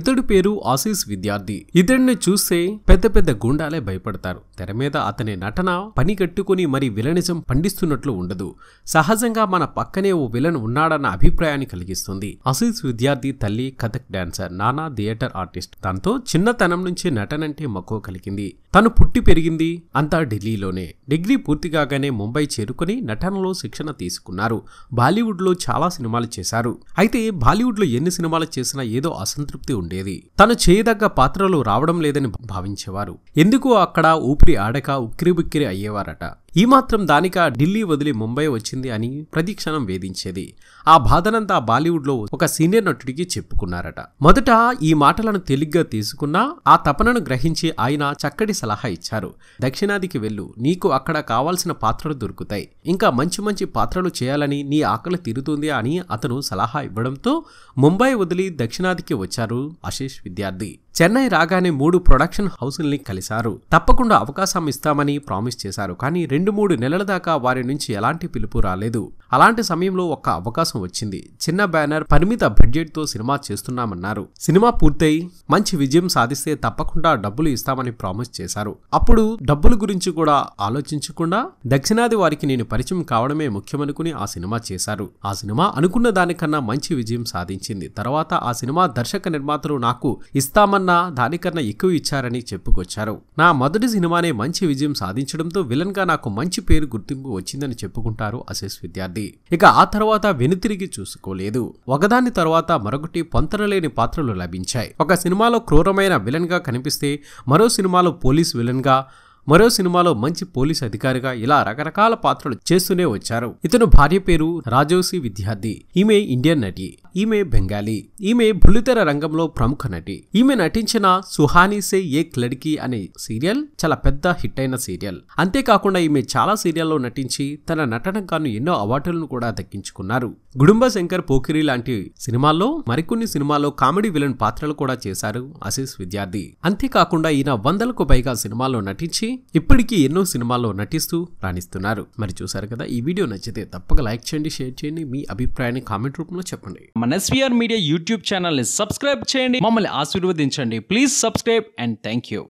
ఇతడు పేరు ఆసీస్ విద్యార్థి ఇతడిని చూస్తే పెద్ద పెద్ద గుండాలే భయపడతారు తెర మీద అతని నటన పని కట్టుకుని మరి విలనిజం పండిస్తున్నట్లు ఉండదు సహజంగా మన పక్కనే ఓ విలన్ ఉన్నాడన్న అభిప్రాయాన్ని కలిగిస్తుంది ఆసీస్ విద్యార్థి తల్లి కథక్ డాన్సర్ నానా థియేటర్ ఆర్టిస్ట్ దాంతో చిన్నతనం నుంచి నటనంటే మక్కువ కలిగింది తను పుట్టి పెరిగింది అంతా ఢిల్లీలోనే డిగ్రీ పూర్తి కాగానే ముంబై చేరుకుని నటనలో శిక్షణ తీసుకున్నారు బాలీవుడ్లో చాలా సినిమాలు చేశారు అయితే బాలీవుడ్లో ఎన్ని సినిమాలు చేసినా ఏదో అసంతృప్తి ఉండేది తను చేయదగ్గ పాత్రలు రావడం లేదని భావించేవారు ఎందుకు అక్కడ ఊపిరి ఆడక ఉక్కిరిబుక్కిరి అయ్యేవారట ఈ మాత్రం దానిక ఢిల్లీ వదిలి ముంబై వచ్చింది అని ప్రతిక్షణం వేధించేది ఆ బాధనంతా బాలీవుడ్లో ఒక సీనియర్ నటుడికి చెప్పుకున్నారట మొదట ఈ మాటలను తెలిగ్గా తీసుకున్నా ఆ తపనను గ్రహించి ఆయన చక్కటి సలహా ఇచ్చారు దక్షిణాదికి వెళ్ళు నీకు అక్కడ కావాల్సిన పాత్రలు దొరుకుతాయి ఇంకా మంచి మంచి పాత్రలు చేయాలని నీ ఆకలి తీరుతుంది అని అతను సలహా ఇవ్వడంతో ముంబై వదిలి దక్షిణాదికి వచ్చారు ఆశీష్ విద్యార్థి చెన్నై రాగానే మూడు ప్రొడక్షన్ హౌసుల్ని కలిశారు తప్పకుండా అవకాశం ఇస్తామని ప్రామిస్ చేశారు కానీ రెండు మూడు నెలల దాకా వారి నుంచి ఎలాంటి పిలుపు రాలేదు అలాంటి సమయంలో ఒక అవకాశం వచ్చింది చిన్న బ్యానర్ పరిమిత బడ్జెట్తో సినిమా చేస్తున్నామన్నారు సినిమా పూర్తయి మంచి విజయం సాధిస్తే తప్పకుండా డబ్బులు ఇస్తామని ప్రామిస్ చేశారు అప్పుడు డబ్బుల గురించి కూడా ఆలోచించకుండా దక్షిణాది వారికి నేను పరిచయం కావడమే ముఖ్యమనుకుని ఆ సినిమా చేశారు ఆ సినిమా అనుకున్న దానికన్నా మంచి విజయం సాధించింది తర్వాత ఆ సినిమా దర్శక నిర్మాతలు నాకు ఇస్తామన్నా దానికన్నా ఎక్కువ ఇచ్చారని చెప్పుకొచ్చారు నా మొదటి సినిమానే మంచి విజయం సాధించడంతో విలన్గా నాకు మంచి పేరు గుర్తింపు వచ్చిందని చెప్పుకుంటారు అశేష్ విద్యార్థి సాగింది ఇక ఆ తర్వాత వెనుతిరిగి చూసుకోలేదు ఒకదాని తర్వాత మరొకటి పొంతనలేని పాత్రలు లభించాయి ఒక సినిమాలో క్రూరమైన విలన్గా కనిపిస్తే మరో సినిమాలో పోలీస్ విలన్గా మరో సినిమాలో మంచి పోలీస్ అధికారిగా ఇలా రకరకాల పాత్రలు చేస్తూనే వచ్చారు ఇతను భార్య పేరు రాజోసి విద్యార్థి ఈమె ఇండియన్ నటి ఈమె బెంగాలీ ఈమె బుల్లితెర రంగంలో ప్రముఖ నటి ఈమె నటించిన సుహానీ సే ఏక్ లడికి అనే సీరియల్ చాలా పెద్ద హిట్ అయిన సీరియల్ అంతేకాకుండా ఈమె చాలా సీరియల్లో నటించి తన నటనగాను ఎన్నో అవార్డులను కూడా దక్కించుకున్నారు గుడుంబ శంకర్ పోకిరి లాంటి సినిమాల్లో మరికొన్ని సినిమాల్లో కామెడీ విలన్ పాత్రలు కూడా చేశారు ఆశీస్ విద్యార్థి అంతేకాకుండా ఈయన వందలకు పైగా సినిమాల్లో నటించి ఇప్పటికీ ఎన్నో సినిమాల్లో నటిస్తూ రాణిస్తున్నారు మరి చూసారు కదా ఈ వీడియో నచ్చితే తప్పక లైక్ చేయండి షేర్ చేయండి మీ అభిప్రాయాన్ని కామెంట్ రూపంలో చెప్పండి మన ఎస్వీఆర్ మీడియా యూట్యూబ్ ఛానల్ని సబ్స్క్రైబ్ చేయండి మమ్మల్ని ఆశీర్వదించండి please subscribe and thank you